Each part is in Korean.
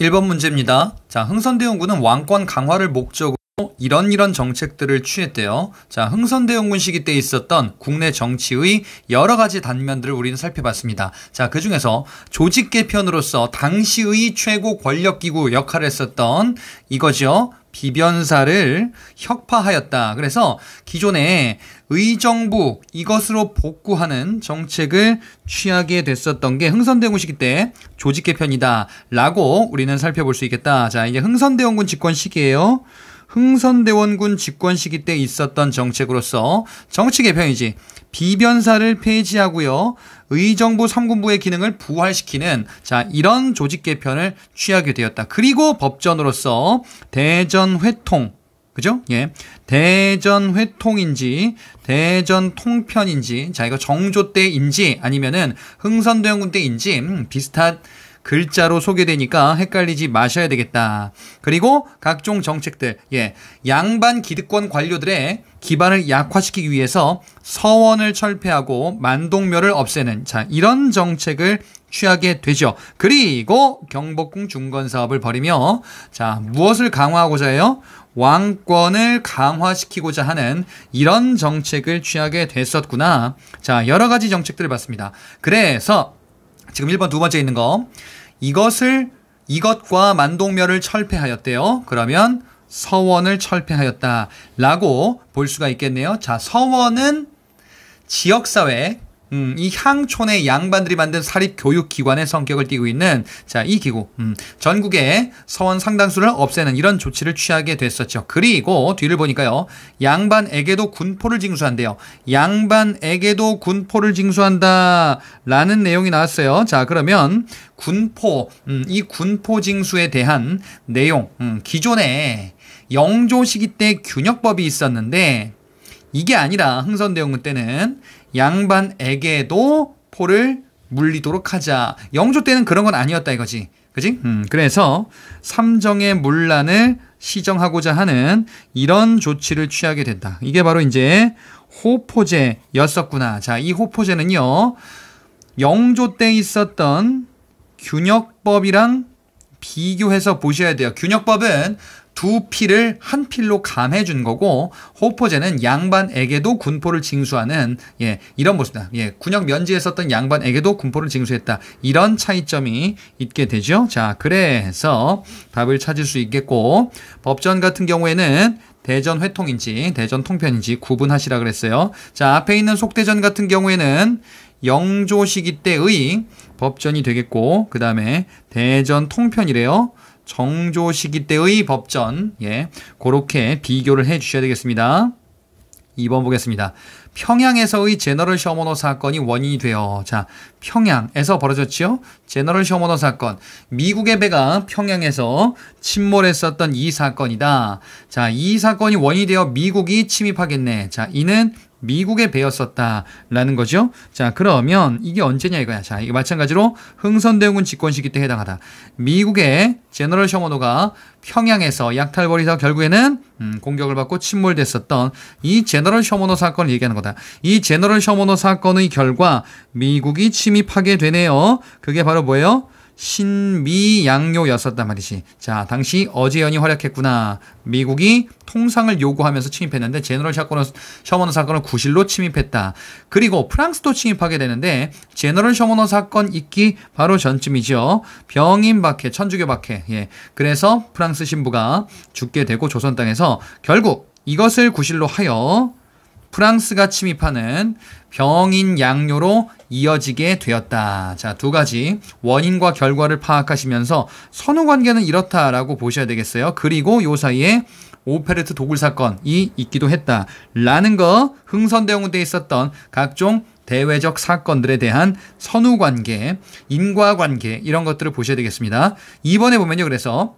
1번 문제입니다. 자, 흥선대원군은 왕권 강화를 목적으로 이런 이런 정책들을 취했대요. 자, 흥선대원군 시기 때 있었던 국내 정치의 여러 가지 단면들을 우리는 살펴봤습니다. 자, 그 중에서 조직 개편으로서 당시의 최고 권력기구 역할을 했었던 이거죠. 비변사를 혁파하였다. 그래서 기존에 의정부 이것으로 복구하는 정책을 취하게 됐었던 게 흥선대군 원 시기 때 조직 개편이다라고 우리는 살펴볼 수 있겠다. 자, 이제 흥선대원군 집권 시기에요 흥선대원군 집권 시기 때 있었던 정책으로서 정치 개편이지 비변사를 폐지하고요. 의정부 3군부의 기능을 부활시키는 자 이런 조직 개편을 취하게 되었다. 그리고 법전으로서 대전 회통 그죠? 예. 대전 회통인지 대전 통편인지 자 이거 정조 때인지 아니면은 흥선대원군 때인지 음, 비슷한 글자로 소개되니까 헷갈리지 마셔야 되겠다. 그리고 각종 정책들, 예, 양반 기득권 관료들의 기반을 약화시키기 위해서 서원을 철폐하고 만동묘를 없애는 자 이런 정책을 취하게 되죠. 그리고 경복궁 중건 사업을 벌이며 자 무엇을 강화하고자 해요? 왕권을 강화시키고자 하는 이런 정책을 취하게 됐었구나. 자 여러 가지 정책들을 봤습니다. 그래서 지금 1번 두 번째 있는 거 이것을 이것과 만동멸을 철폐하였대요. 그러면 서원을 철폐하였다라고 볼 수가 있겠네요. 자, 서원은 지역사회 음, 이 향촌의 양반들이 만든 사립교육기관의 성격을 띠고 있는 자, 이 기구. 음, 전국의 서원 상당수를 없애는 이런 조치를 취하게 됐었죠. 그리고 뒤를 보니까요. 양반에게도 군포를 징수한대요. 양반에게도 군포를 징수한다. 라는 내용이 나왔어요. 자, 그러면 군포, 음, 이 군포 징수에 대한 내용. 음, 기존에 영조 시기 때 균역법이 있었는데 이게 아니라 흥선대원군 때는 양반에게도 포를 물리도록 하자. 영조 때는 그런 건 아니었다 이거지. 그지? 음, 그래서 삼정의 문란을 시정하고자 하는 이런 조치를 취하게 된다. 이게 바로 이제 호포제였었구나. 자, 이 호포제는요. 영조 때 있었던 균역법이랑 비교해서 보셔야 돼요. 균역법은 두 필을 한 필로 감해 준 거고 호포제는 양반에게도 군포를 징수하는 예, 이런 모습이다. 예, 군역 면지에 썼던 양반에게도 군포를 징수했다. 이런 차이점이 있게 되죠. 자, 그래서 답을 찾을 수 있겠고 법전 같은 경우에는 대전 회통인지 대전 통편인지 구분하시라 그랬어요. 자, 앞에 있는 속대전 같은 경우에는 영조 시기 때의 법전이 되겠고 그 다음에 대전 통편이래요. 정조 시기 때의 법전 예 그렇게 비교를 해 주셔야 되겠습니다. 2번 보겠습니다. 평양에서의 제너럴 셔머너 사건이 원인이 되어 자 평양에서 벌어졌지요. 제너럴 셔머너 사건 미국의 배가 평양에서 침몰했었던 이 사건이다. 자이 사건이 원인이 되어 미국이 침입하겠네. 자 이는 미국에 배웠었다라는 거죠. 자, 그러면 이게 언제냐 이거야. 자, 이게 마찬가지로 흥선대군은 집권시기 때 해당하다. 미국의 제너럴 셔머노가 평양에서 약탈벌이다 결국에는 음, 공격을 받고 침몰됐었던 이 제너럴 셔머노 사건을 얘기하는 거다. 이 제너럴 셔머노 사건의 결과 미국이 침입하게 되네요. 그게 바로 뭐예요? 신미양요였었단 말이지. 자, 당시 어재연이 활약했구나. 미국이 통상을 요구하면서 침입했는데 제너럴 샤코너, 셔머너 사건을 구실로 침입했다. 그리고 프랑스도 침입하게 되는데 제너럴 셔머너 사건 있기 바로 전쯤이죠. 병인 박해, 천주교 박해. 예. 그래서 프랑스 신부가 죽게 되고 조선 땅에서 결국 이것을 구실로 하여 프랑스가 침입하는 병인 양요로 이어지게 되었다. 자, 두 가지 원인과 결과를 파악하시면서 선후 관계는 이렇다라고 보셔야 되겠어요. 그리고 요 사이에 오페르트 도굴 사건이 있기도 했다라는 거 흥선대원군대에 있었던 각종 대외적 사건들에 대한 선후 관계, 인과 관계 이런 것들을 보셔야 되겠습니다. 이번에 보면요. 그래서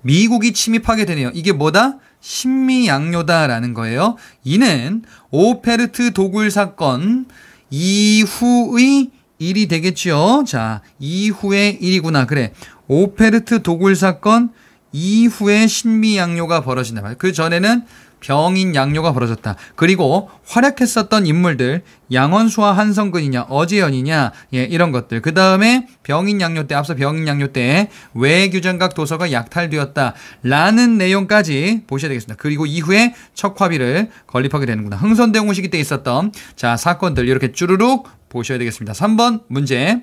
미국이 침입하게 되네요. 이게 뭐다? 신미양요다라는 거예요. 이는 오페르트 도굴 사건 이후의 일이 되겠지 자, 이후의 일이구나. 그래. 오페르트 도굴 사건 이후에 신미양요가 벌어진다. 그 전에는 병인 양요가 벌어졌다. 그리고 활약했었던 인물들 양원수와 한성근이냐 어재연이냐 예, 이런 것들. 그 다음에 병인 양요 때 앞서 병인 양요 때외규정각 도서가 약탈되었다라는 내용까지 보셔야 되겠습니다. 그리고 이후에 척화비를 건립하게 되는구나. 흥선대홍 시기 때 있었던 자 사건들 이렇게 쭈루룩 보셔야 되겠습니다. 3번 문제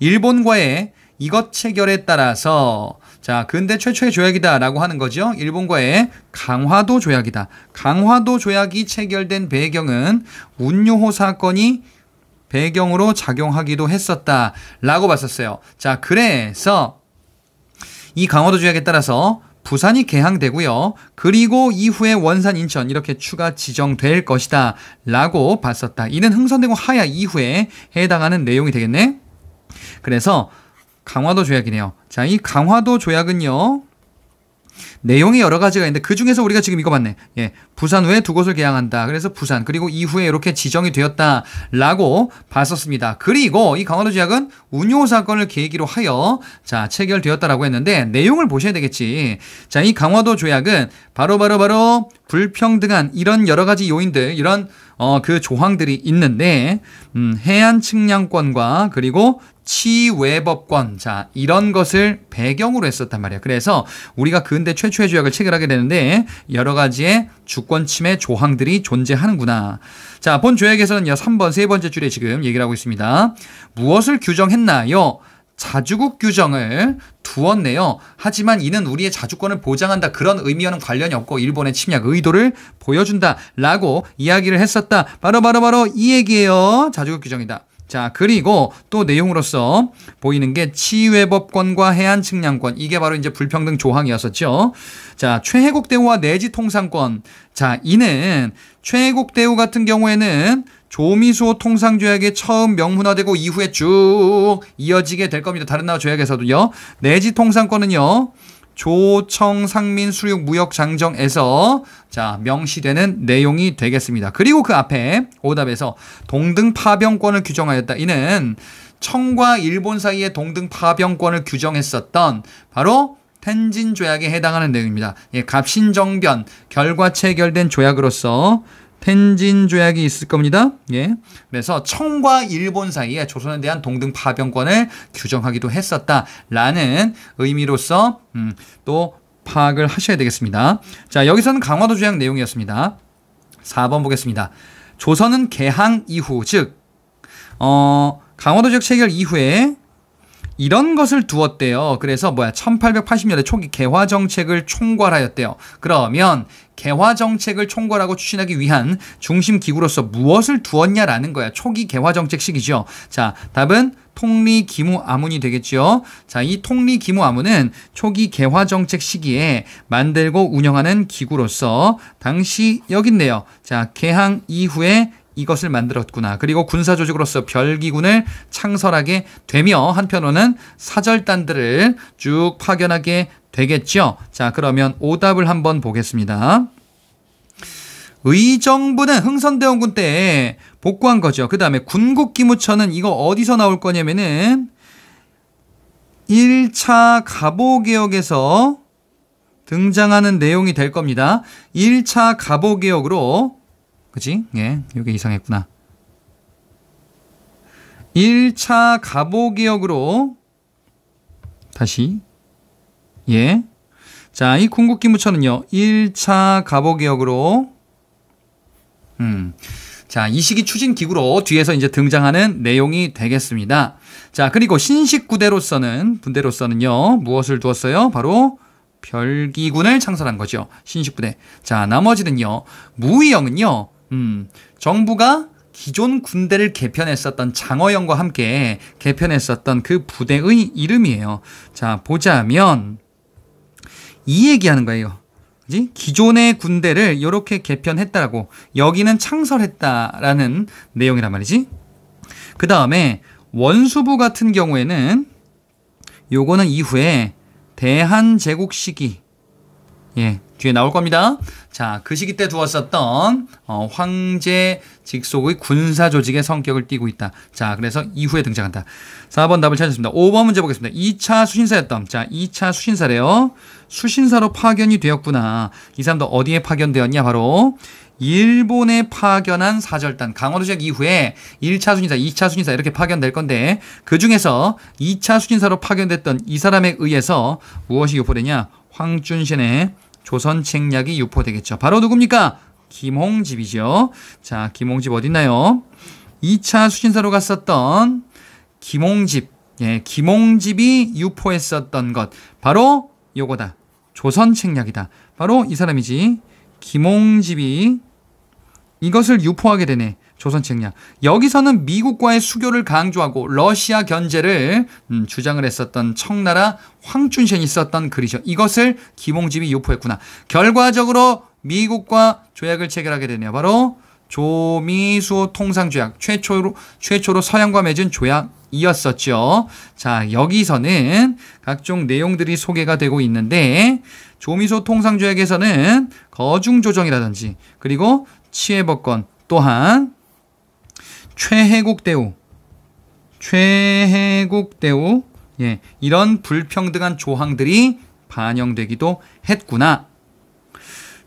일본과의 이것 체결에 따라서 자, 근데 최초의 조약이다라고 하는 거죠. 일본과의 강화도 조약이다. 강화도 조약이 체결된 배경은 운요호 사건이 배경으로 작용하기도 했었다라고 봤었어요. 자, 그래서 이 강화도 조약에 따라서 부산이 개항되고요. 그리고 이후에 원산, 인천 이렇게 추가 지정될 것이다 라고 봤었다. 이는 흥선대공 하야 이후에 해당하는 내용이 되겠네. 그래서 강화도 조약이네요. 자, 이 강화도 조약은요. 내용이 여러 가지가 있는데 그 중에서 우리가 지금 이거 봤네. 예, 부산 외 두 곳을 개항한다. 그래서 부산 그리고 이후에 이렇게 지정이 되었다라고 봤었습니다. 그리고 이강화도조약은 운요 사건을 계기로 하여 자 체결되었다라고 했는데 내용을 보셔야 되겠지. 자이 강화도 조약은 바로 바로 바로 불평등한 이런 여러 가지 요인들 이런 어, 그 조항들이 있는데 음, 해안 측량권과 그리고 치외법권 자 이런 것을 배경으로 했었단 말이야. 그래서 우리가 그 근대 최초의 조약을 체결하게 되는데 여러 가지의 주권 침해 조항들이 존재하는구나. 자, 본 조약에서는 3번 세 번째 줄에 지금 얘기를 하고 있습니다. 무엇을 규정했나요? 자주국 규정을 두었네요. 하지만 이는 우리의 자주권을 보장한다 그런 의미와는 관련이 없고 일본의 침략 의도를 보여준다라고 이야기를 했었다. 바로 바로 바로 이 얘기예요. 자주국 규정이다. 자, 그리고 또 내용으로서 보이는 게 치외법권과 해안 측량권. 이게 바로 이제 불평등 조항이었었죠. 자, 최혜국 대우와 내지 통상권. 자, 이는 최혜국 대우 같은 경우에는 조미수 호통상조약에 처음 명문화되고 이후에 쭉 이어지게 될 겁니다. 다른 나라 조약에서도요. 내지 통상권은요. 조청상민 수륙 무역장정에서 자 명시되는 내용이 되겠습니다. 그리고 그 앞에 오답에서 동등 파병권을 규정하였다. 이는 청과 일본 사이의 동등 파병권을 규정했었던 바로 텐진 조약에 해당하는 내용입니다. 예, 갑신정변 결과 체결된 조약으로서 텐진 조약이 있을 겁니다. 예. 그래서 청과 일본 사이에 조선에 대한 동등 파병권을 규정하기도 했었다라는 의미로서 음, 또 파악을 하셔야 되겠습니다. 자, 여기서는 강화도 조약 내용이었습니다. 4번 보겠습니다. 조선은 개항 이후 즉 어, 강화도 지역 체결 이후에 이런 것을 두었대요. 그래서 뭐야 1880년대 초기 개화 정책을 총괄하였대요. 그러면 개화 정책을 총괄하고 추진하기 위한 중심 기구로서 무엇을 두었냐라는 거야. 초기 개화 정책 시기죠. 자, 답은 통리 기무 아문이 되겠죠 자, 이 통리 기무 아문은 초기 개화 정책 시기에 만들고 운영하는 기구로서 당시 여긴데요. 자, 개항 이후에 이것을 만들었구나. 그리고 군사조직으로서 별기군을 창설하게 되며 한편으로는 사절단들을 쭉 파견하게 되겠죠? 자, 그러면 오답을 한번 보겠습니다. 의정부는 흥선대원군 때 복구한 거죠. 그 다음에 군국기무처는 이거 어디서 나올 거냐면은 1차 갑오개혁에서 등장하는 내용이 될 겁니다. 1차 갑오개혁으로 그지? 예, 이게 이상했구나. 1차 갑오개혁으로 다시 예. 자, 이 궁극기무처는요, 1차 갑오개혁으로 음. 자, 이 시기 추진 기구로 뒤에서 이제 등장하는 내용이 되겠습니다. 자, 그리고 신식구대로서는, 분대로서는요, 무엇을 두었어요? 바로 별기군을 창설한 거죠. 신식부대. 자, 나머지는요, 무의영은요, 음, 정부가 기존 군대를 개편했었던 장어영과 함께 개편했었던 그 부대의 이름이에요. 자, 보자면, 이 얘기하는 거예요. 그지? 기존의 군대를 이렇게 개편했다라고 여기는 창설했다라는 내용이란 말이지. 그 다음에 원수부 같은 경우에는 요거는 이후에 대한 제국 시기 예 뒤에 나올 겁니다. 자 그 시기 때 두었었던 어, 황제 직속의 군사 조직의 성격을 띠고 있다. 자 그래서 이후에 등장한다. 4번 답을 찾았습니다. 5번 문제 보겠습니다. 2차 수신사였던 자 2차 수신사래요. 수신사로 파견이 되었구나. 이 사람도 어디에 파견되었냐? 바로 일본에 파견한 사절단 강원도 지역 이후에 1차 순인사, 2차 순인사 이렇게 파견될 건데 그 중에서 2차 순인사로 파견됐던 이 사람에 의해서 무엇이 유포되냐? 황준신의 조선 책략이 유포되겠죠. 바로 누굽니까? 김홍집이죠. 자, 김홍집 어딨나요? 2차 수신사로 갔었던 김홍집. 예, 김홍집이 유포했었던 것. 바로 요거다. 조선 책략이다. 바로 이 사람이지. 김홍집이 이것을 유포하게 되네. 조선 책략. 여기서는 미국과의 수교를 강조하고 러시아 견제를 음, 주장을 했었던 청나라 황춘신이 썼던 글이죠. 이것을 김홍집이 유포했구나. 결과적으로 미국과 조약을 체결하게 되네요. 바로 조미수 통상조약. 최초로 최초로 서양과 맺은 조약 이었었죠. 자, 여기서는 각종 내용들이 소개가 되고 있는데 조미소 통상조약에서는 거중 조정이라든지 그리고 치해법권 또한 최혜국 대우 최혜국 대우 예, 이런 불평등한 조항들이 반영되기도 했구나.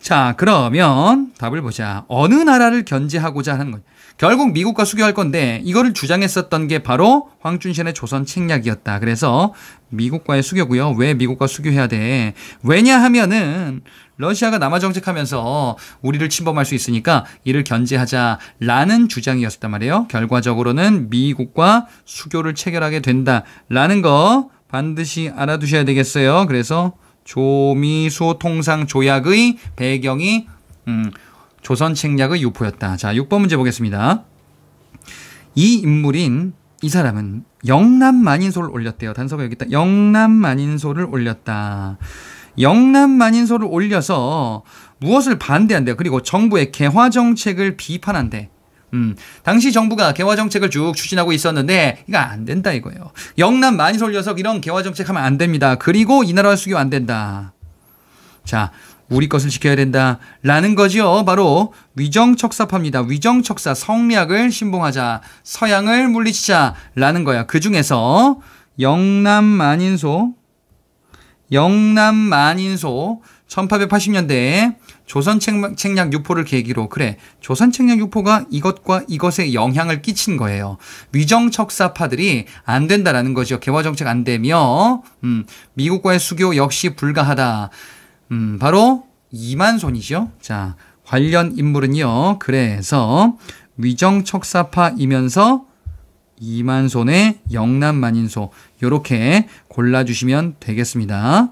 자, 그러면 답을 보자. 어느 나라를 견제하고자 하는 거냐? 결국 미국과 수교할 건데 이거를 주장했었던 게 바로 황준신의 조선 책략이었다. 그래서 미국과의 수교고요. 왜 미국과 수교해야 돼? 왜냐하면은 러시아가 남아 정책하면서 우리를 침범할 수 있으니까 이를 견제하자라는 주장이었단 말이에요. 결과적으로는 미국과 수교를 체결하게 된다라는 거 반드시 알아두셔야 되겠어요. 그래서 조미소 통상 조약의 배경이 음, 조선 책략의 유포였다. 자, 6번 문제 보겠습니다. 이 인물인 이 사람은 영남 만인소를 올렸대요. 단서가 여기 있다. 영남 만인소를 올렸다. 영남 만인소를 올려서 무엇을 반대한대요. 그리고 정부의 개화 정책을 비판한대. 음, 당시 정부가 개화 정책을 쭉 추진하고 있었는데 이거 안 된다 이거예요. 영남 만인소 올려서 이런 개화 정책 하면 안 됩니다. 그리고 이 나라 수교 안 된다. 자, 우리 것을 지켜야 된다라는 거지요. 바로 위정척사파입니다. 위정척사 성리학을 신봉하자, 서양을 물리치자라는 거야. 그 중에서 영남 만인소, 영남 만인소 1880년대에 조선 책략 유포를 계기로 그래 조선 책략 유포가 이것과 이것에 영향을 끼친 거예요. 위정척사파들이 안 된다라는 거죠. 개화 정책 안 되며 음, 미국과의 수교 역시 불가하다. 음, 바로 이만손이죠. 자, 관련 인물은요. 그래서 위정 척사파이면서 이만손의 영남 만인소 요렇게 골라주시면 되겠습니다.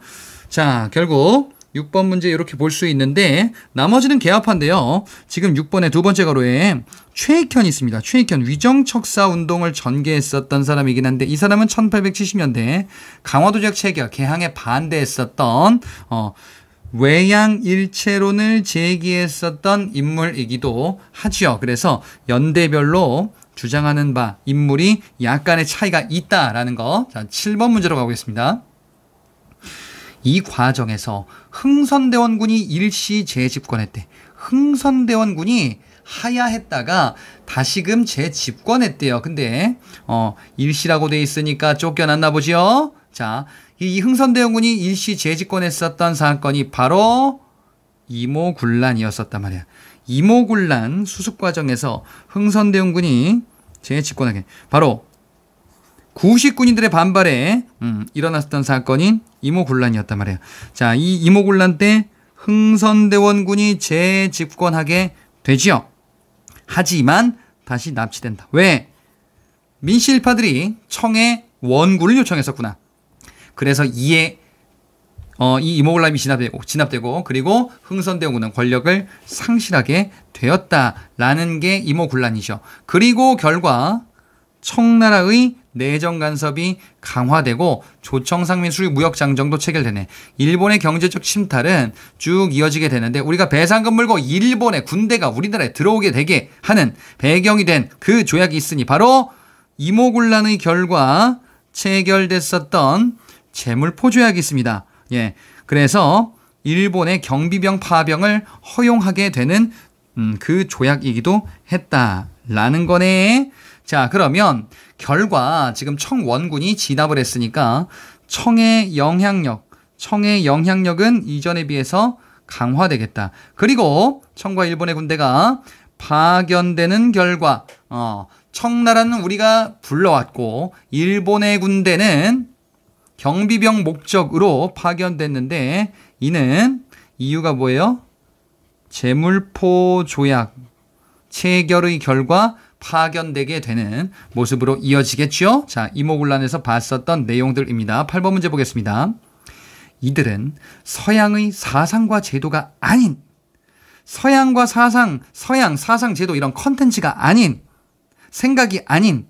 자, 결국 6번 문제 이렇게 볼 수 있는데 나머지는 개화판인데요. 지금 6번의 두 번째 가로에 최익현이 있습니다. 최익현 위정척사 운동을 전개했었던 사람이긴 한데 이 사람은 1870년대 강화도 적 체계와 개항에 반대했었던 어, 외양일체론을 제기했었던 인물이기도 하지요. 그래서 연대별로 주장하는 바 인물이 약간의 차이가 있다라는 거. 자, 7번 문제로 가보겠습니다. 이 과정에서 흥선대원군이 일시 재집권했대. 흥선대원군이 하야했다가 다시금 재집권했대요. 근데 어, 일시라고 돼 있으니까 쫓겨났나 보지요. 자, 이 흥선대원군이 일시 재집권했었던 사건이 바로 이모군란이었었단 말이야. 이모군란 수습 과정에서 흥선대원군이 재집권하게 바로 구식군인들의 반발에 음, 일어났던 었 사건인 이모군란이었단 말이야. 자, 이 이모군란 때 흥선대원군이 재집권하게 되지요. 하지만 다시 납치된다. 왜? 민실파들이 청의 원군을 요청했었구나. 그래서 이에 어, 이 이모글라빈이 진압되고, 진압되고, 그리고 흥선대오는 권력을 상실하게 되었다라는 게 이모군란이죠. 그리고 결과 청나라의 내정 간섭이 강화되고 조청상민 수립 무역 장정도 체결되네. 일본의 경제적 침탈은 쭉 이어지게 되는데 우리가 배상금 물고 일본의 군대가 우리나라에 들어오게 되게 하는 배경이 된 그 조약이 있으니 바로 이모군란의 결과 체결됐었던 재물 포조약이 있습니다. 예. 그래서 일본의 경비병 파병을 허용하게 되는 음, 그 조약이기도 했다라는 거네. 자, 그러면 결과 지금 청원군이 진압을 했으니까 청의 영향력, 청의 영향력은 이전에 비해서 강화되겠다. 그리고 청과 일본의 군대가 파견되는 결과, 어, 청나라는 우리가 불러왔고, 일본의 군대는 경비병 목적으로 파견됐는데 이는 이유가 뭐예요? 재물포 조약 체결의 결과 파견되게 되는 모습으로 이어지겠죠? 자, 이모군란에서 봤었던 내용들입니다. 8번 문제 보겠습니다. 이들은 서양의 사상과 제도가 아닌 서양과 사상, 서양 사상 제도 이런 컨텐츠가 아닌 생각이 아닌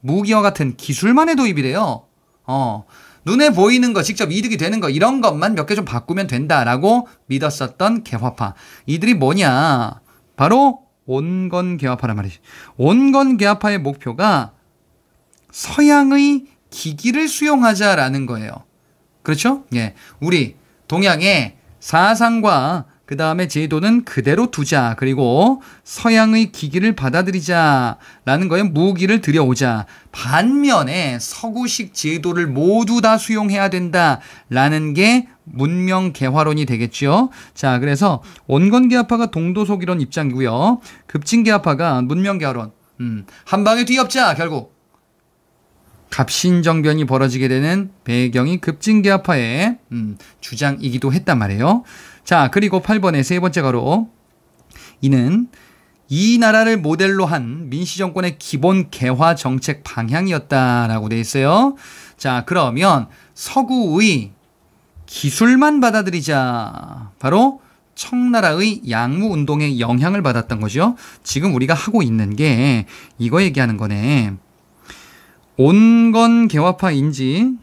무기와 같은 기술만의 도입이래요. 어. 눈에 보이는 거, 직접 이득이 되는 거, 이런 것만 몇 개 좀 바꾸면 된다라고 믿었었던 개화파. 이들이 뭐냐? 바로 온건 개화파란 말이지. 온건 개화파의 목표가 서양의 기기를 수용하자라는 거예요. 그렇죠? 예. 우리 동양의 사상과 그 다음에 제도는 그대로 두자. 그리고 서양의 기기를 받아들이자. 라는 거에 무기를 들여오자. 반면에 서구식 제도를 모두 다 수용해야 된다. 라는 게 문명 개화론이 되겠죠. 자, 그래서 온건개화파가 동도속이론 입장이고요. 급진개화파가 문명 개화론. 음, 한방에 뒤엎자, 결국. 갑신정변이 벌어지게 되는 배경이 급진개화파의 음, 주장이기도 했단 말이에요. 자, 그리고 8번의 세 번째 가로. 이는 이 나라를 모델로 한 민시 정권의 기본 개화 정책 방향이었다라고 돼 있어요. 자, 그러면 서구의 기술만 받아들이자. 바로 청나라의 양무 운동에 영향을 받았던 거죠. 지금 우리가 하고 있는 게 이거 얘기하는 거네. 온건 개화파인지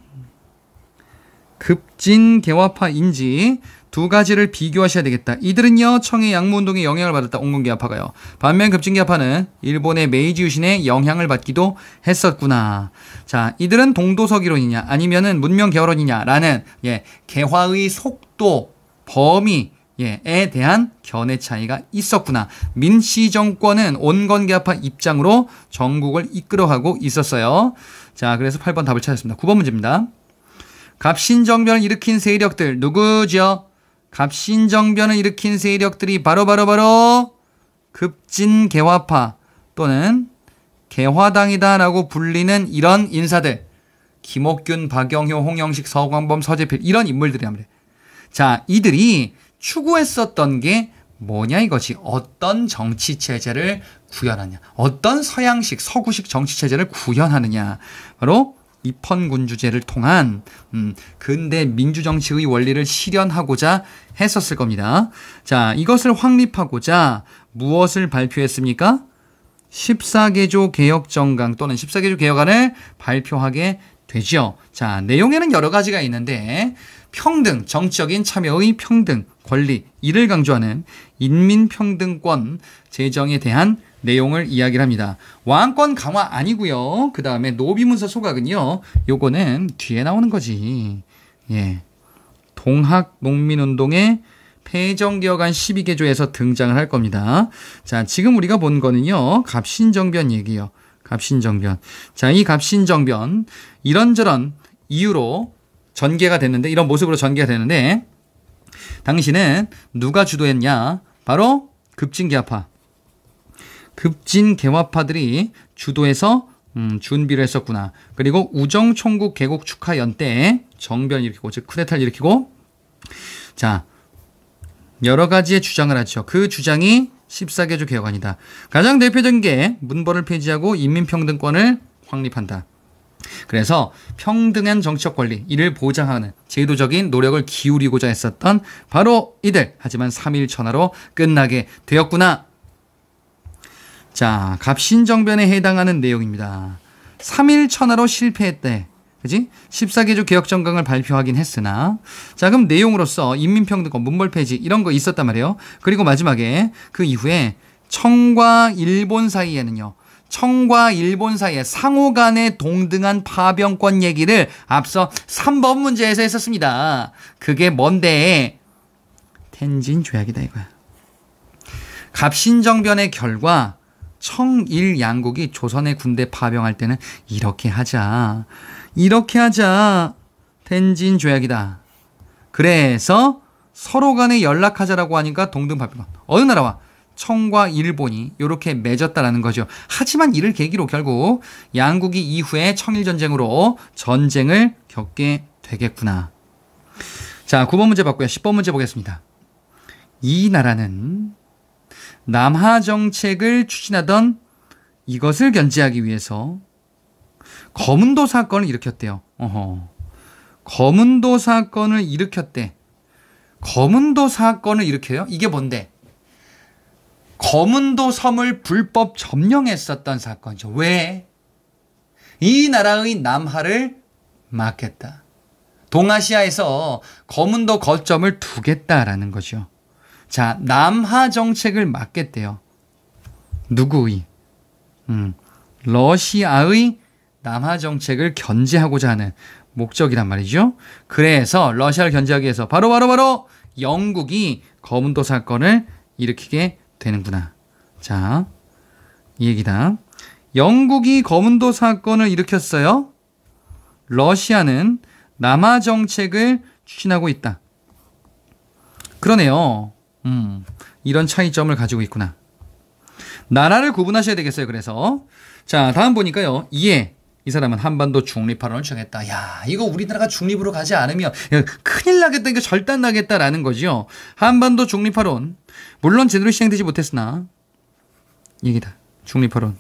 급진 개화파인지 두 가지를 비교하셔야 되겠다. 이들은요, 청의 양무운동에 영향을 받았다. 온건기아파가요. 반면 급진기아파는 일본의 메이지 유신의 영향을 받기도 했었구나. 자, 이들은 동도서기론이냐, 아니면은 문명개화론이냐라는, 예, 개화의 속도, 범위, 예, 에 대한 견해 차이가 있었구나. 민씨 정권은 온건개파 입장으로 전국을 이끌어가고 있었어요. 자, 그래서 8번 답을 찾았습니다. 9번 문제입니다. 갑신정변을 일으킨 세력들 누구죠? 갑신정변을 일으킨 세력들이 바로바로바로 바로 바로 급진개화파 또는 개화당이다라고 불리는 이런 인사들 김옥균, 박영효, 홍영식, 서광범, 서재필 이런 인물들이 아니다자 이들이 추구했었던 게 뭐냐 이것이 어떤 정치 체제를 구현하냐 어떤 서양식 서구식 정치 체제를 구현하느냐 바로 입헌군주제를 통한 음, 근대 민주정치의 원리를 실현하고자 했었을 겁니다. 자, 이것을 확립하고자 무엇을 발표했습니까? 14개조 개혁 정강 또는 14개조 개혁안을 발표하게 되죠. 자, 내용에는 여러 가지가 있는데 평등, 정치적인 참여의 평등, 권리, 이를 강조하는 인민평등권 제정에 대한 내용을 이야기를 합니다. 왕권 강화 아니고요. 그 다음에 노비문서 소각은요. 요거는 뒤에 나오는 거지. 예. 동학 농민운동의 폐정개혁안 12개조에서 등장을 할 겁니다. 자, 지금 우리가 본 거는요. 갑신정변 얘기요. 갑신정변. 자, 이 갑신정변 이런저런 이유로 전개가 됐는데 이런 모습으로 전개가 되는데 당신은 누가 주도했냐? 바로 급진계파파 급진 개화파들이 주도해서 음, 준비를 했었구나. 그리고 우정총국 개국 축하 연대 정변 일으키고 즉 쿠데타를 일으키고 자 여러 가지의 주장을 하죠. 그 주장이 14개조 개혁안이다. 가장 대표적인 게 문벌을 폐지하고 인민평등권을 확립한다. 그래서 평등한 정치적 권리 이를 보장하는 제도적인 노력을 기울이고자 했었던 바로 이들 하지만 3일 천하로 끝나게 되었구나 자, 갑신정변에 해당하는 내용입니다. 3일 천하로 실패했대. 그지? 14개조 개혁정강을 발표하긴 했으나. 자, 그럼 내용으로서 인민평등권, 문벌폐지 이런 거 있었단 말이에요. 그리고 마지막에 그 이후에 청과 일본 사이에는요. 청과 일본 사이에 상호 간의 동등한 파병권 얘기를 앞서 3번 문제에서 했었습니다. 그게 뭔데? 텐진 조약이다 이거야. 갑신정변의 결과 청일 양국이 조선의 군대 파병할 때는 이렇게 하자. 이렇게 하자. 텐진 조약이다. 그래서 서로 간에 연락하자라고 하니까 동등파병. 어느 나라와 청과 일본이 이렇게 맺었다라는 거죠. 하지만 이를 계기로 결국 양국이 이후에 청일 전쟁으로 전쟁을 겪게 되겠구나. 자, 9번 문제 봤고요. 10번 문제 보겠습니다. 이 나라는 남하 정책을 추진하던 이것을 견제하기 위해서 검은도 사건을 일으켰대요. 어허. 검은도 사건을 일으켰대. 검은도 사건을 일으켜요? 이게 뭔데? 검은도 섬을 불법 점령했었던 사건이죠. 왜? 이 나라의 남하를 막겠다. 동아시아에서 검은도 거점을 두겠다라는 거죠. 자, 남하 정책을 맡겠대요. 누구의? 음, 러시아의 남하 정책을 견제하고자 하는 목적이란 말이죠. 그래서 러시아를 견제하기 위해서 바로바로바로 바로 바로 영국이 검은도 사건을 일으키게 되는구나. 자, 이 얘기다. 영국이 검은도 사건을 일으켰어요. 러시아는 남하 정책을 추진하고 있다. 그러네요. 음, 이런 차이점을 가지고 있구나. 나라를 구분하셔야 되겠어요. 그래서 자 다음 보니까요. 이에 이 사람은 한반도 중립화론을 정했다. 야 이거 우리나라가 중립으로 가지 않으면 그 큰일 나겠다. 이거 절단 나겠다라는 거지요. 한반도 중립화론 물론 제대로 시행되지 못했으나 얘기다. 중립화론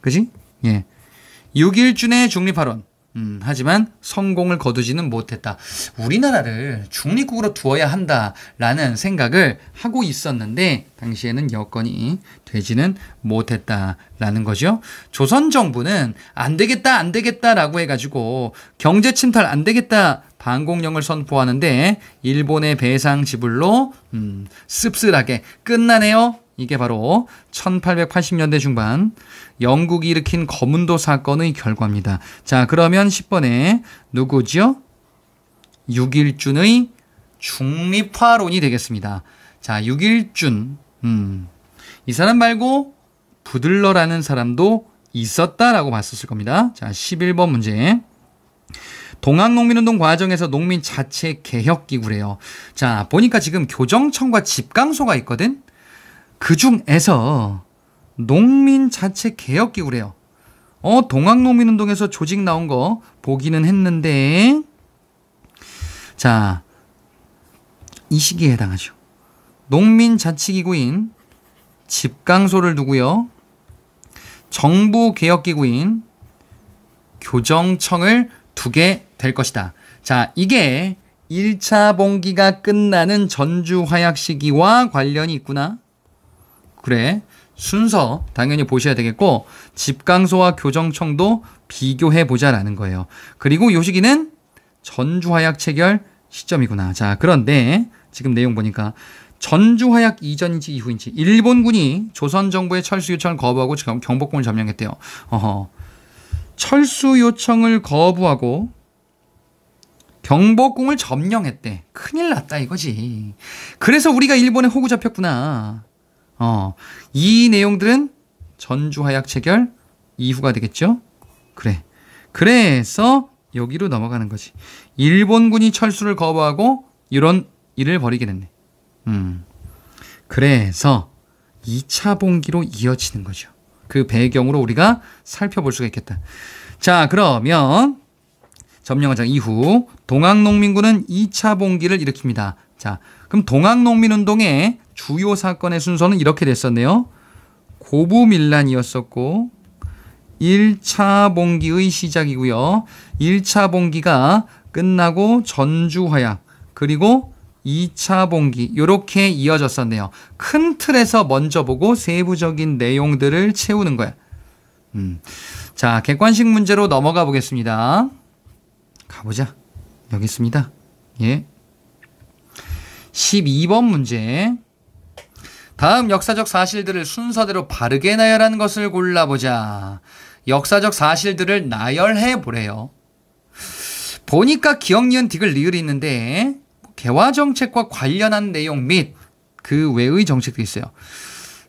그지? 예. 6일 준의 중립화론 음, 하지만 성공을 거두지는 못했다. 우리나라를 중립국으로 두어야 한다라는 생각을 하고 있었는데 당시에는 여건이 되지는 못했다라는 거죠. 조선 정부는 안 되겠다, 안 되겠다라고 해가지고 경제 침탈 안 되겠다 반공령을 선포하는데 일본의 배상 지불로 음, 씁쓸하게 끝나네요. 이게 바로 1880년대 중반 영국이 일으킨 거문도 사건의 결과입니다. 자, 그러면 10번에 누구지요? 6일준의 중립화론이 되겠습니다. 자, 6일준. 음. 이 사람 말고 부들러라는 사람도 있었다라고 봤었을 겁니다. 자, 11번 문제. 동학농민운동 과정에서 농민 자체 개혁기구래요. 자, 보니까 지금 교정청과 집강소가 있거든? 그 중에서 농민 자체 개혁 기구래요. 어, 동학농민운동에서 조직 나온 거 보기는 했는데, 자, 이 시기에 해당하죠. 농민 자치기구인 집강소를 두고요. 정부 개혁기구인 교정청을 두게 될 것이다. 자, 이게 1차 봉기가 끝나는 전주 화약 시기와 관련이 있구나. 그래. 순서 당연히 보셔야 되겠고 집강소와 교정청도 비교해 보자라는 거예요. 그리고 요 시기는 전주화약 체결 시점이구나. 자, 그런데 지금 내용 보니까 전주화약 이전인지 이후인지 일본군이 조선 정부의 철수 요청을 거부하고 지금 경복궁을 점령했대요. 어허. 철수 요청을 거부하고 경복궁을 점령했대. 큰일 났다 이거지. 그래서 우리가 일본에 호구 잡혔구나. 어, 이 내용들은 전주하약 체결 이후가 되겠죠? 그래. 그래서 여기로 넘어가는 거지. 일본군이 철수를 거부하고 이런 일을 벌이게 됐네. 음. 그래서 2차 봉기로 이어지는 거죠. 그 배경으로 우리가 살펴볼 수가 있겠다. 자, 그러면 점령하장 이후 동학농민군은 2차 봉기를 일으킵니다. 자, 그럼 동학농민운동의 주요 사건의 순서는 이렇게 됐었네요. 고부밀란이었었고 1차 봉기의 시작이고요. 1차 봉기가 끝나고 전주화약 그리고 2차 봉기 이렇게 이어졌었네요. 큰 틀에서 먼저 보고 세부적인 내용들을 채우는 거야. 음. 자, 객관식 문제로 넘어가 보겠습니다. 가보자. 여기 있습니다. 예. 12번 문제. 다음 역사적 사실들을 순서대로 바르게 나열한 것을 골라보자. 역사적 사실들을 나열해 보래요. 보니까 기억니은 딕을 리을이 있는데 개화 정책과 관련한 내용 및 그 외의 정책도 있어요.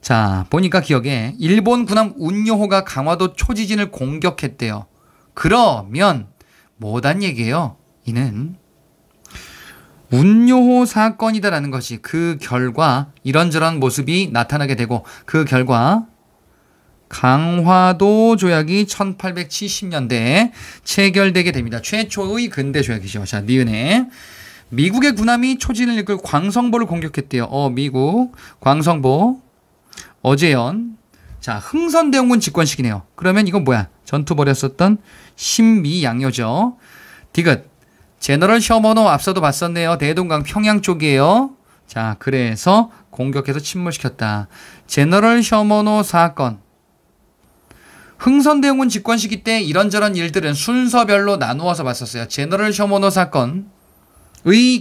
자, 보니까 기억에 일본 군함 운요호가 강화도 초지진을 공격했대요. 그러면 뭐단 얘기예요? 이는 운요호 사건이다라는 것이 그 결과 이런저런 모습이 나타나게 되고 그 결과 강화도 조약이 1870년대에 체결되게 됩니다. 최초의 근대 조약이죠. 자, 니은에 미국의 군함이 초진을 이끌 광성보를 공격했대요. 어, 미국 광성보 어제연 자, 흥선대원군 집권식이네요. 그러면 이건 뭐야? 전투 벌였었던 신미양요죠. 디귿 제너럴 셔먼호 앞서도 봤었네요. 대동강 평양 쪽이에요. 자, 그래서 공격해서 침몰시켰다. 제너럴 셔먼호 사건. 흥선대원군 집권시기 때 이런저런 일들은 순서별로 나누어서 봤었어요. 제너럴 셔먼호 사건의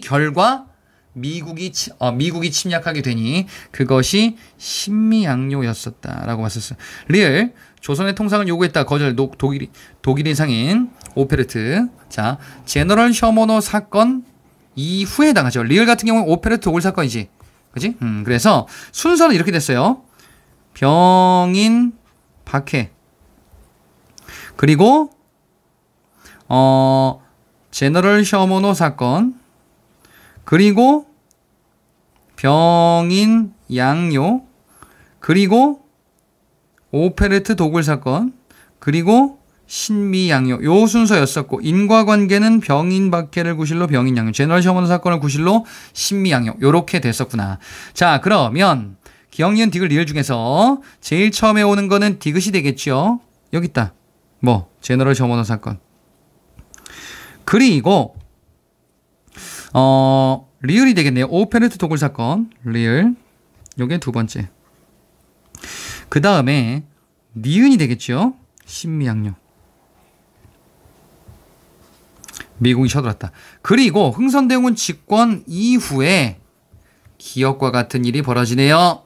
결과 미국이 어, 미국이 침략하게 되니 그것이 신미양요였었다라고 봤었어요. 리얼 조선의 통상을 요구했다. 거절. 독, 독일, 독일인 상인 오페르트. 자, 제너럴 셔머노 사건 이후에 당하죠. 리을 같은 경우는 오페르트 독일 사건이지. 그지? 음, 그래서 순서는 이렇게 됐어요. 병인 박해. 그리고 어 제너럴 셔머노 사건 그리고 병인 양요 그리고 오페레트 도굴 사건, 그리고 신미양요 요 순서였었고 인과관계는 병인박해를 구실로 병인양요 제너럴 셔먼 사건을 구실로 신미양요 요렇게 됐었구나 자 그러면 기억니은 디귿 리을 중에서 제일 처음에 오는 거는 디귿이 되겠죠 여기 있다 뭐 제너럴 셔먼 사건 그리고 어 리을이 되겠네요 오페레트 도굴 사건 리을 요게 두 번째 그 다음에 니은이 되겠죠? 신미양령. 미국이 쳐들었다. 그리고 흥선대군 집권 이후에 기억과 같은 일이 벌어지네요.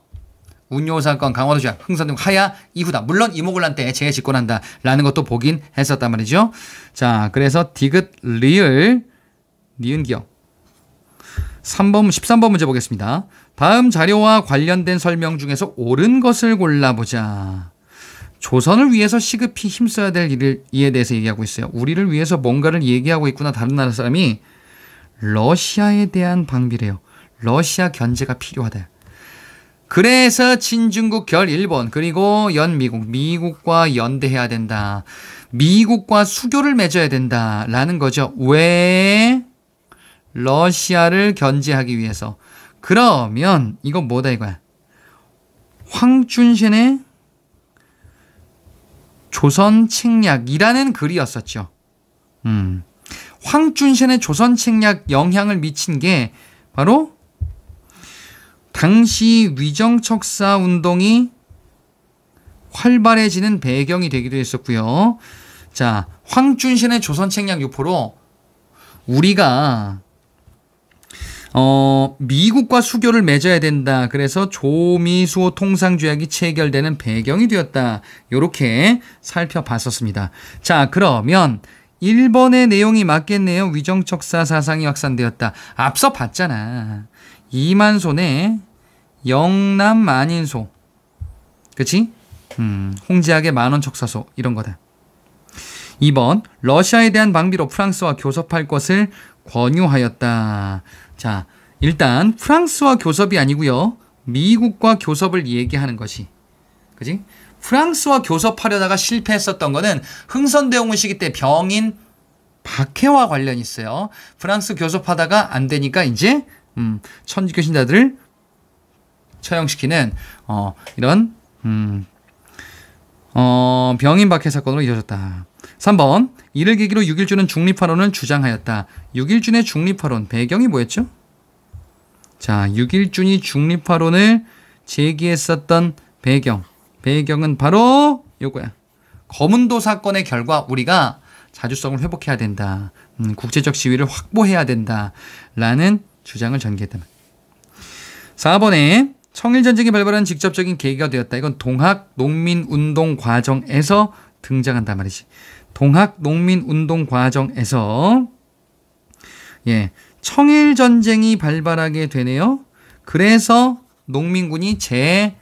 운요 사건 강원도 지 흥선등 하야 이후다. 물론 이모굴란 때 재집권한다라는 것도 보긴 했었단 말이죠. 자, 그래서 디귿 리을 니은 기억. 3번 13번 문제 보겠습니다. 다음 자료와 관련된 설명 중에서 옳은 것을 골라보자. 조선을 위해서 시급히 힘써야 될 일을, 이에 대해서 얘기하고 있어요. 우리를 위해서 뭔가를 얘기하고 있구나. 다른 나라 사람이 러시아에 대한 방비래요. 러시아 견제가 필요하다. 그래서 친중국 결 일본 그리고 연미국 미국과 연대해야 된다. 미국과 수교를 맺어야 된다라는 거죠. 왜 러시아를 견제하기 위해서 그러면 이거 뭐다 이거야. 황춘신의 조선 책략이라는 글이었었죠. 음. 황춘신의 조선 책략 영향을 미친 게 바로 당시 위정척사 운동이 활발해지는 배경이 되기도 했었고요. 자, 황춘신의 조선 책략 유포로 우리가 어, 미국과 수교를 맺어야 된다. 그래서 조미수호 통상조약이 체결되는 배경이 되었다. 요렇게 살펴봤었습니다. 자, 그러면 1번의 내용이 맞겠네요. 위정척사 사상이 확산되었다. 앞서 봤잖아. 이만손의 영남 만인소. 그치? 음, 홍지학의 만원 척사소. 이런 거다. 2번 러시아에 대한 방비로 프랑스와 교섭할 것을 권유하였다. 자, 일단 프랑스와 교섭이 아니고요. 미국과 교섭을 얘기하는 것이. 그지? 프랑스와 교섭하려다가 실패했었던 거는 흥선대원군 시기 때 병인 박해와 관련 이 있어요. 프랑스 교섭하다가 안 되니까 이제 음, 천주교 신자들을 처형시키는 어, 이런 음, 어, 병인 박해 사건으로 이어졌다. 3번 이를 계기로 6일주는 중립화론을 주장하였다. 6일준의 중립화론 배경이 뭐였죠? 자, 6일준이 중립화론을 제기했었던 배경. 배경은 바로 요거야. 검은도 사건의 결과 우리가 자주성을 회복해야 된다. 음, 국제적 지위를 확보해야 된다. 라는 주장을 전개했다 4번에 청일전쟁이 발발한 직접적인 계기가 되었다. 이건 동학 농민운동 과정에서 등장한단 말이지. 동학 농민 운동 과정에서 예, 청일 전쟁이 발발하게 되네요. 그래서 농민군이 재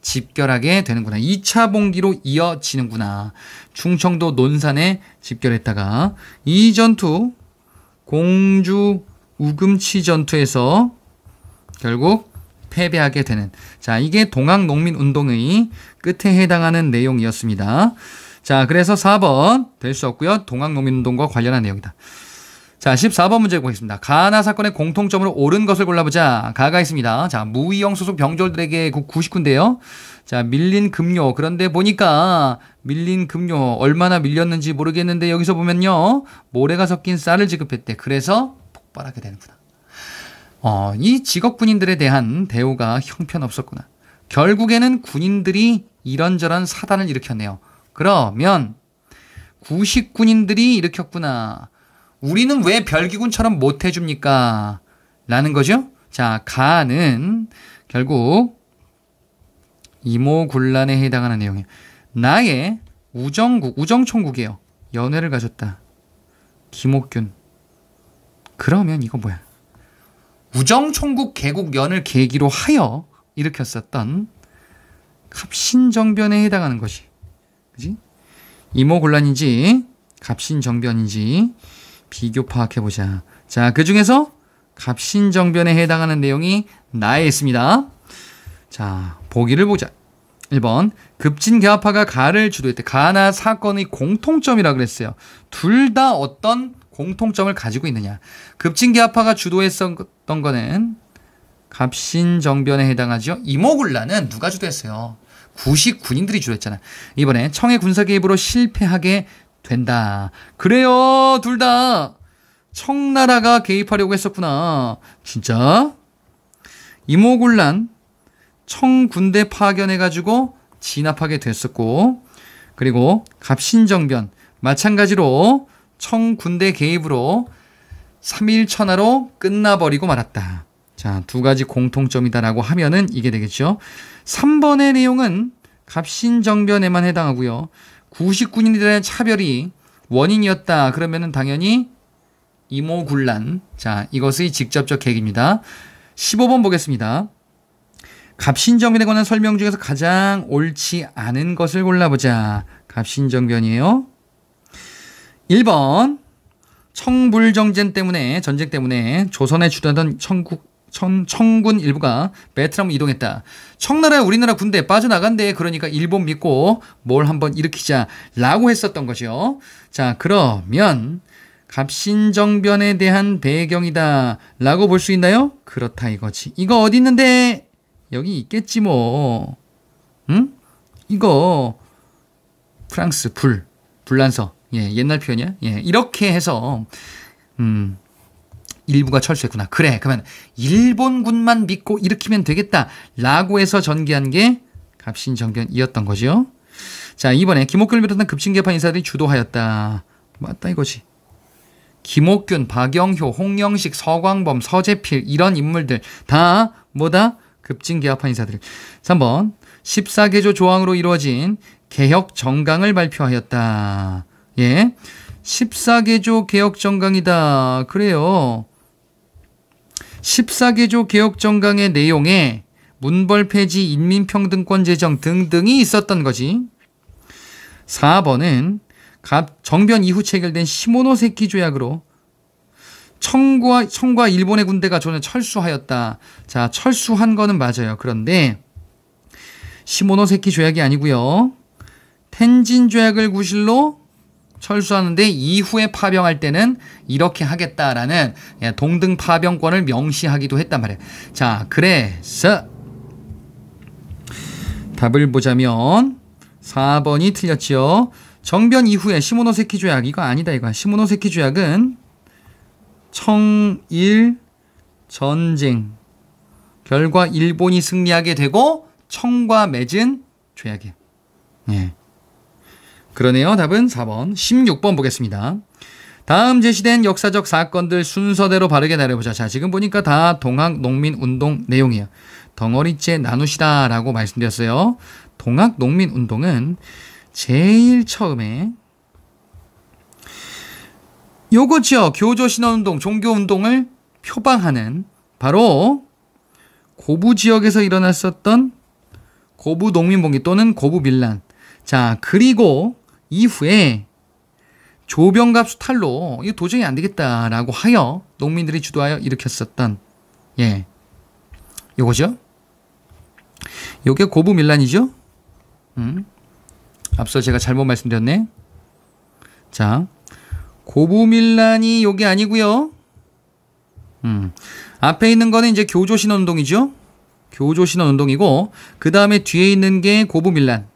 집결하게 되는구나. 2차 봉기로 이어지는구나. 충청도 논산에 집결했다가 이 전투 공주 우금치 전투에서 결국 패배하게 되는 자 이게 동학 농민 운동의 끝에 해당하는 내용이었습니다. 자, 그래서 4번 될 수 없고요. 동학농민운동과 관련한 내용이다. 자, 14번 문제 보겠습니다. 가나 사건의 공통점으로 옳은 것을 골라보자. 가가 있습니다. 자, 무위형 소속 병졸들에게 9 그 9군데요 자, 밀린 급료. 그런데 보니까 밀린 급료 얼마나 밀렸는지 모르겠는데 여기서 보면요. 모래가 섞인 쌀을 지급했대. 그래서 폭발하게 되는구나. 어, 이 직업군인들에 대한 대우가 형편없었구나. 결국에는 군인들이 이런저런 사단을 일으켰네요. 그러면 구식군인들이 일으켰구나. 우리는 왜 별기군처럼 못 해줍니까? 라는 거죠. 자, 가는 결국 이모군란에 해당하는 내용이에요. 나의 우정국, 우정총국이에요. 연애를 가졌다. 김옥균. 그러면 이거 뭐야? 우정총국 개국 연을 계기로 하여 일으켰었던 갑신정변에 해당하는 것이 그지? 이모곤란인지 갑신정변인지 비교 파악해보자. 자, 그 중에서 갑신정변에 해당하는 내용이 나에 있습니다. 자, 보기를 보자. 1번 급진개화파가 가를 주도했대. 가나 사건의 공통점이라 그랬어요. 둘 다 어떤 공통점을 가지고 있느냐. 급진개화파가 주도했던 었 거는 갑신정변에 해당하죠. 이모굴란은 누가 주도했어요? 구식 군인들이 주로 했잖아. 이번에 청해 군사 개입으로 실패하게 된다. 그래요, 둘 다. 청나라가 개입하려고 했었구나. 진짜? 이모군란 청군대 파견해가지고 진압하게 됐었고, 그리고 갑신정변, 마찬가지로 청군대 개입으로 3일 천하로 끝나버리고 말았다. 자, 두 가지 공통점이다라고 하면은 이게 되겠죠. 3번의 내용은 갑신정변에만 해당하고요. 99인들의 차별이 원인이었다. 그러면 당연히 이모군란. 자, 이것의 직접적 계기입니다. 15번 보겠습니다. 갑신정변에 관한 설명 중에서 가장 옳지 않은 것을 골라보자. 갑신정변이에요. 1번 청불정쟁 때문에 전쟁 때문에 조선에 주둔하던 천국 천, 청군 일부가 베트남으로 이동했다. 청나라 우리나라 군대 빠져나간대. 그러니까 일본 믿고 뭘 한번 일으키자라고 했었던 것이요. 자, 그러면 갑신정변에 대한 배경이다라고 볼 수 있나요? 그렇다 이거지. 이거 어디 있는데? 여기 있겠지 뭐. 응? 이거 프랑스 불 불란서. 예, 옛날 표현이야. 예, 이렇게 해서 음. 일부가 철수했구나. 그래. 그러면 일본군만 믿고 일으키면 되겠다. 라고 해서 전개한 게 갑신정변이었던 거죠. 자, 이번에 김옥균을 비롯한 급진개파 인사들이 주도하였다. 맞다 이거지. 김옥균, 박영효, 홍영식, 서광범, 서재필 이런 인물들 다 뭐다? 급진개파 인사들. 3번 14개조 조항으로 이루어진 개혁 정강을 발표하였다. 예. 14개조 개혁 정강이다. 그래요. 14개조 개혁정강의 내용에 문벌 폐지 인민평등권 제정 등등이 있었던 거지. 4번은 정변 이후 체결된 시모노세키 조약으로 청과, 청과 일본의 군대가 전에 철수하였다. 자, 철수한 거는 맞아요. 그런데 시모노세키 조약이 아니고요. 텐진 조약을 구실로 철수하는데 이후에 파병할 때는 이렇게 하겠다라는 예, 동등 파병권을 명시하기도 했단 말이에요. 자, 그래서 답을 보자면 4번이 틀렸지요. 정변 이후에 시모노세키 조약 이거 아니다 이거. 시모노세키 조약은 청일 전쟁 결과 일본이 승리하게 되고 청과 맺은 조약이에요. 예. 그러네요. 답은 4번. 16번 보겠습니다. 다음 제시된 역사적 사건들 순서대로 바르게 내려보자. 자, 지금 보니까 다 동학 농민 운동 내용이에요. 덩어리째 나누시다라고 말씀드렸어요. 동학 농민 운동은 제일 처음에 요거죠. 교조 신원운동, 종교운동을 표방하는 바로 고부 지역에서 일어났었던 고부 농민봉기 또는 고부 밀란. 자, 그리고 이후에 조병갑 수탈로 이 도저히 안 되겠다라고 하여 농민들이 주도하여 일으켰었던 예 요거죠. 요게 고부 밀란이죠. 음. 앞서 제가 잘못 말씀드렸네. 자 고부 밀란이 요게 아니고요. 음. 앞에 있는 거는 이제 교조 신원 운동이죠. 교조 신원 운동이고 그 다음에 뒤에 있는 게 고부 밀란.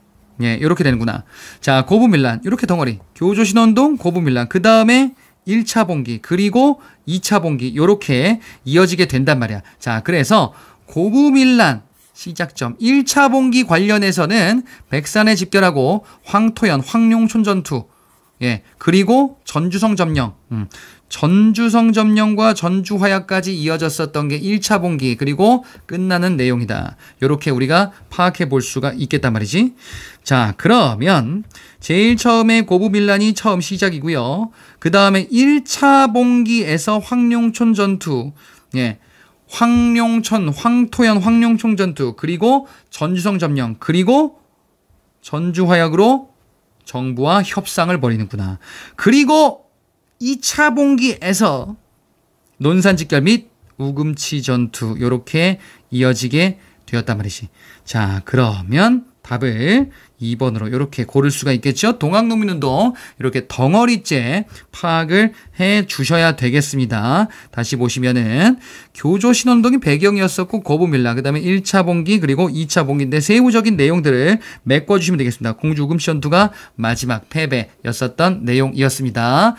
예, 이렇게 되는구나. 자, 고부밀란 이렇게 덩어리. 교조신원동, 고부밀란. 그 다음에 1차 봉기 그리고 2차 봉기 이렇게 이어지게 된단 말이야. 자, 그래서 고부밀란 시작점 1차 봉기 관련해서는 백산에 집결하고 황토현, 황룡촌 전투 예. 그리고 전주성 점령. 음. 전주성 점령과 전주화약까지 이어졌었던 게 1차 봉기 그리고 끝나는 내용이다. 요렇게 우리가 파악해 볼 수가 있겠단 말이지. 자, 그러면 제일 처음에 고부밀란이 처음 시작이고요. 그 다음에 1차 봉기에서 황룡촌 전투. 예. 황룡촌 황토현, 황룡촌 전투, 그리고 전주성 점령, 그리고 전주화약으로 정부와 협상을 벌이는구나. 그리고 2차 봉기에서 논산직결 및 우금치 전투 요렇게 이어지게 되었단 말이지. 자, 그러면 답을 2번으로 이렇게 고를 수가 있겠죠. 동학농민운동 이렇게 덩어리째 파악을 해 주셔야 되겠습니다. 다시 보시면은 교조 신원동이 배경이었었고 거부밀라 그다음에 1차 봉기 그리고 2차 봉기인데 세부적인 내용들을 메꿔 주시면 되겠습니다. 공주금 시원투가 마지막 패배였었던 내용이었습니다.